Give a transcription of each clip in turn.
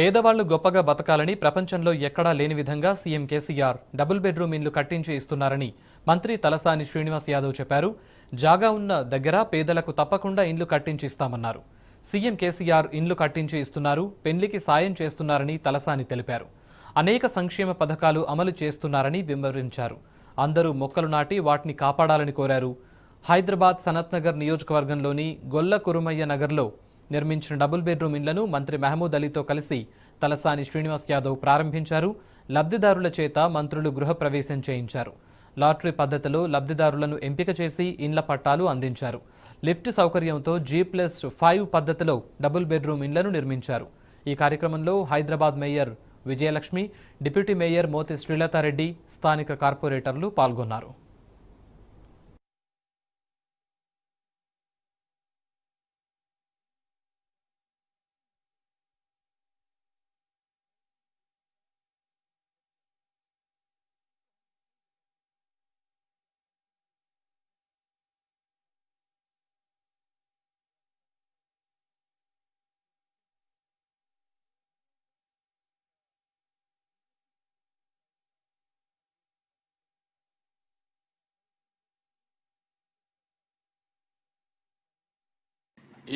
పేదవాళ్లు గొప్పగా బతకాలని ప్రపంచంలో ఎక్కడా లేని విధంగా సీఎం కేసీఆర్ డబుల్ బెడ్రూమ్ ఇండ్లు కట్టించి ఇస్తున్నారని మంత్రి తలసాని శ్రీనివాస్ యాదవ్ చెప్పారు జాగా ఉన్న దగ్గర పేదలకు తప్పకుండా ఇండ్లు కట్టించి ఇస్తామన్నారు సీఎం కేసీఆర్ ఇండ్లు కట్టించి ఇస్తున్నారు పెళ్లికి సాయం చేస్తున్నారని తలసాని తెలిపారు అనేక సంక్షేమ పథకాలు అమలు చేస్తున్నారని విమర్శించారు అందరూ మొక్కలు నాటి వాటిని కాపాడాలని కోరారు హైదరాబాద్ సనత్నగర్ నియోజకవర్గంలోని గొల్ల కురుమయ్య నగర్లో నిర్మించిన డబుల్ బెడ్రూమ్ ఇళ్లను మంత్రి మహమూద్ అలీతో కలిసి తలసాని శ్రీనివాస్ యాదవ్ ప్రారంభించారు లబ్ధిదారుల చేత మంత్రులు గృహప్రవేశం చేయించారు లాటరీ పద్ధతిలో లబ్ధిదారులను ఎంపిక చేసి ఇండ్ల పట్టాలు అందించారు లిఫ్ట్ సౌకర్యంతో జీ ప్లస్ ఫైవ్ పద్ధతిలో డబుల్ బెడ్రూమ్ ఇండ్లను నిర్మించారు ఈ కార్యక్రమంలో Hyderabad mayor Vijayalakshmi deputy mayor Mothe Srilatha Reddy స్థానిక కార్పొరేటర్లు పాల్గొన్నారు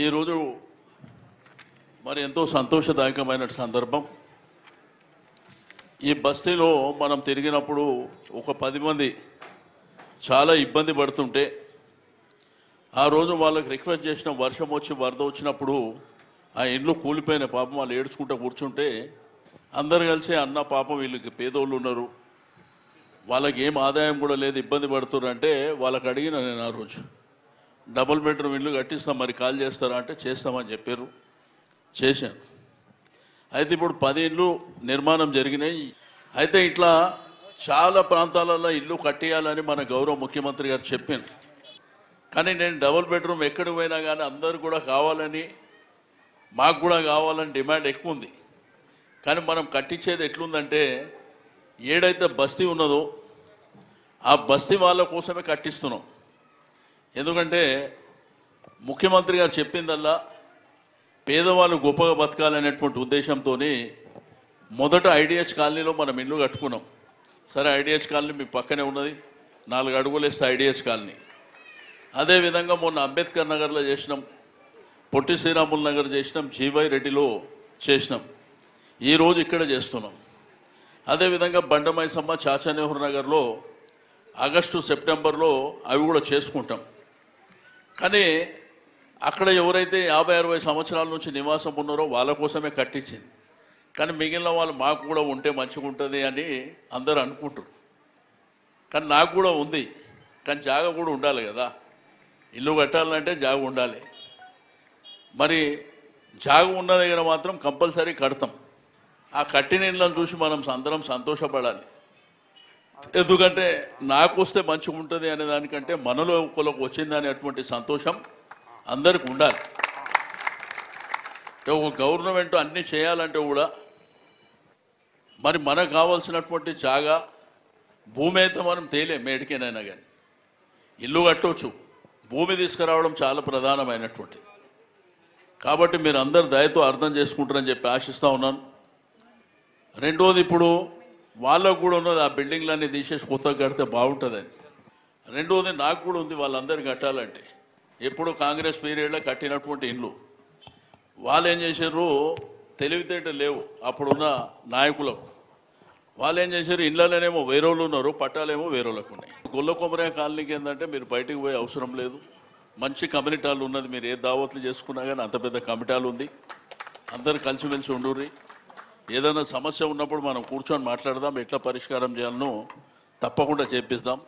ఈరోజు మరి ఎంతో సంతోషదాయకమైన సందర్భం ఈ బస్తీలో మనం తిరిగినప్పుడు ఒక పది మంది చాలా ఇబ్బంది పడుతుంటే ఆ రోజు వాళ్ళకి రిక్వెస్ట్ చేసిన వర్షం వచ్చి వరద వచ్చినప్పుడు ఆ ఇండ్లు కూలిపోయిన పాపం వాళ్ళు ఏడ్చుకుంటూ కూర్చుంటే అందరు కలిసి అన్న పాపం వీళ్ళకి పేదోళ్ళు ఉన్నారు వాళ్ళకి ఏం ఆదాయం కూడా లేదు ఇబ్బంది పడుతున్నారంటే వాళ్ళకి అడిగిన నేను ఆ రోజు డబుల్ బెడ్రూమ్ ఇల్లు కట్టిస్తాం మరి కాల్ చేస్తారా అంటే చేస్తామని చెప్పారు చేశాను అయితే ఇప్పుడు పది ఇల్లు నిర్మాణం జరిగినాయి అయితే ఇట్లా చాలా ప్రాంతాలలో ఇల్లు కట్టేయాలని మన గౌరవ ముఖ్యమంత్రి గారు చెప్పాను కానీ నేను డబుల్ బెడ్రూమ్ ఎక్కడికి పోయినా కానీ అందరు కూడా కావాలని మాకు కూడా కావాలని డిమాండ్ ఎక్కువ ఉంది కానీ మనం కట్టించేది ఎట్లుందంటే ఏడైతే బస్తీ ఉన్నదో ఆ బస్తీ వాళ్ళ కోసమే కట్టిస్తున్నాం ఎందుకంటే ముఖ్యమంత్రి గారు చెప్పిందల్లా పేదవాళ్ళు గొప్పగా బతకాలనేటువంటి ఉద్దేశంతో మొదట ఐడిఎస్ కాలనీలో మనం ఇల్లు కట్టుకున్నాం సరే ఐడిఎస్ కాలనీ మీ పక్కనే ఉన్నది నాలుగు అడుగులు వేస్తే ఐడిఎస్ కాలనీ అదేవిధంగా మొన్న అంబేద్కర్ నగర్లో చేసినాం పొట్టి శ్రీరాముల నగర్ చేసినాం జీవై రెడ్డిలో చేసినాం ఈరోజు ఇక్కడ చేస్తున్నాం అదేవిధంగా బండమైసమ్మ చాచా నెహ్రూ నగర్లో ఆగస్టు సెప్టెంబర్లో అవి కూడా చేసుకుంటాం కానీ అక్కడ ఎవరైతే యాభై అరవై సంవత్సరాల నుంచి నివాసం ఉన్నారో వాళ్ళ కోసమే కట్టించింది కానీ మిగిలిన వాళ్ళు మాకు కూడా ఉంటే మంచిగా ఉంటుంది అని అందరు అనుకుంటారు కానీ నాకు కూడా ఉంది కానీ జాగ కూడా ఉండాలి కదా ఇల్లు కట్టాలంటే జాగ ఉండాలి మరి జాగ ఉన్న దగ్గర మాత్రం కంపల్సరీ కడతాం ఆ కట్టిన ఇళ్ళను చూసి మనం అందరం సంతోషపడాలి ఎందుకంటే నాకు వస్తే మంచిగా ఉంటుంది అనే దానికంటే మనలో ఒకరికి వచ్చింది అనేటువంటి సంతోషం అందరికి ఉండాలి ఒక గవర్నమెంట్ అన్నీ చేయాలంటే కూడా మరి మనకు కావాల్సినటువంటి జాగా భూమి అయితే మనం తేలే మేడికేనైనా కానీ ఇల్లు కట్టవచ్చు భూమి తీసుకురావడం చాలా ప్రధానమైనటువంటి కాబట్టి మీరు అందరు దయతో అర్థం చేసుకుంటారని చెప్పి ఆశిస్తూ ఉన్నాను రెండోది ఇప్పుడు వాళ్ళకు కూడా ఉన్నది ఆ బిల్డింగ్లన్నీ తీసేసి కొత్తగా కడితే బాగుంటుందని రెండోది నాకు కూడా ఉంది వాళ్ళందరూ కట్టాలంటే ఎప్పుడు కాంగ్రెస్ పీరియడ్లో కట్టినటువంటి ఇండ్లు వాళ్ళు ఏం చేశారు తెలివితేట లేవు అప్పుడున్న నాయకులకు వాళ్ళు ఏం చేశారు ఇళ్ళలోనేమో వేరేళ్ళు ఉన్నారు పట్టాలేమో వేరేళ్ళకు ఉన్నాయి గొల్ల కొమరే కాలనీకి ఏంటంటే మీరు బయటకు పోయే అవసరం లేదు మంచి కమ్యూనిటాలు ఉన్నది మీరు ఏ దావత్లు చేసుకున్నా కానీ అంత పెద్ద కమిటాలు ఉంది అందరు కలిసిమెలిసి ఉండుర్రీ ఏదైనా సమస్య ఉన్నప్పుడు మనం కూర్చొని మాట్లాడదాం ఎట్లా పరిష్కారం చేయాలనో తప్పకుండా చేపిస్తాం